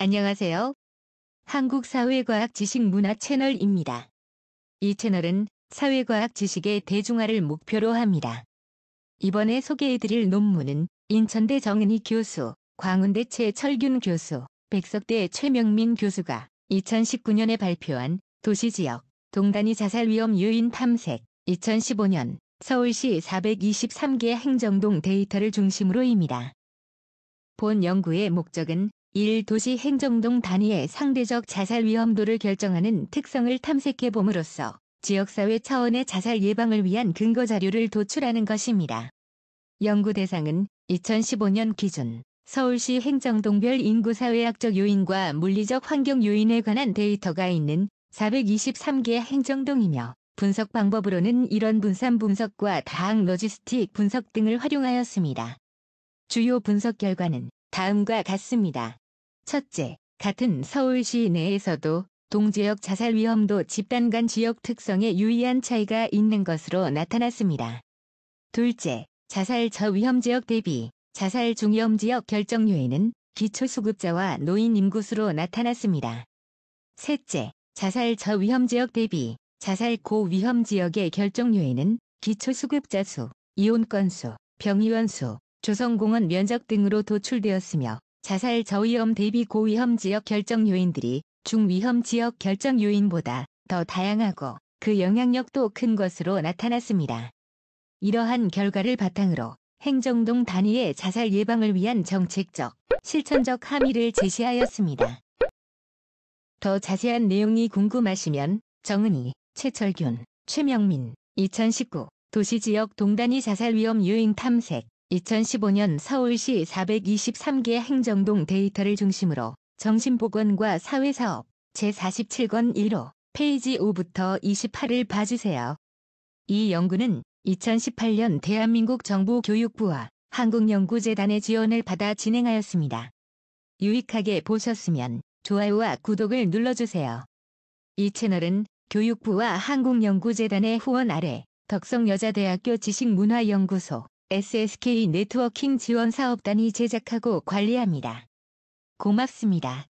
안녕하세요. 한국사회과학 지식문화 채널입니다. 이 채널은 사회과학 지식의 대중화를 목표로 합니다. 이번에 소개해드릴 논문은 인천대 정은희 교수, 광운대 최철균 교수, 백석대 최명민 교수가 2019년에 발표한 도시지역 동단위 자살 위험 요인 탐색 2015년 서울시 423개 행정동 데이터를 중심으로입니다. 본 연구의 목적은 1도시 행정동 단위의 상대적 자살 위험도를 결정하는 특성을 탐색해 봄으로써 지역사회 차원의 자살 예방을 위한 근거 자료를 도출하는 것입니다. 연구 대상은 2015년 기준 서울시 행정동별 인구 사회학적 요인과 물리적 환경 요인에 관한 데이터가 있는 423개 행정동이며 분석 방법으로는 이런 분산 분석과 다항 로지스틱 분석 등을 활용하였습니다. 주요 분석 결과는 다음과 같습니다. 첫째, 같은 서울시 내에서도 동지역 자살 위험도 집단 간 지역 특성에 유의한 차이가 있는 것으로 나타났습니다. 둘째, 자살 저위험 지역 대비 자살 중위험 지역 결정 요인은 기초수급자와 노인 인구수로 나타났습니다. 셋째, 자살 저위험 지역 대비 자살 고위험 지역의 결정 요인은 기초수급자 수, 이혼 건수, 병의원 수, 조성공은 면적 등으로 도출되었으며 자살 저위험 대비 고위험 지역 결정 요인들이 중위험 지역 결정 요인보다 더 다양하고 그 영향력도 큰 것으로 나타났습니다. 이러한 결과를 바탕으로 행정동 단위의 자살 예방을 위한 정책적, 실천적 함의를 제시하였습니다. 더 자세한 내용이 궁금하시면 정은희, 최철균, 최명민, 2019 도시지역 동단위 자살 위험 요인 탐색 2015년 서울시 423개 행정동 데이터를 중심으로 정신보건과 사회사업 제47권 1호 페이지 5부터 28을 봐주세요. 이 연구는 2018년 대한민국 정부 교육부와 한국연구재단의 지원을 받아 진행하였습니다. 유익하게 보셨으면 좋아요와 구독을 눌러주세요. 이 채널은 교육부와 한국연구재단의 후원 아래 덕성여자대학교 지식문화연구소 SSK 네트워킹 지원사업단이 제작하고 관리합니다. 고맙습니다.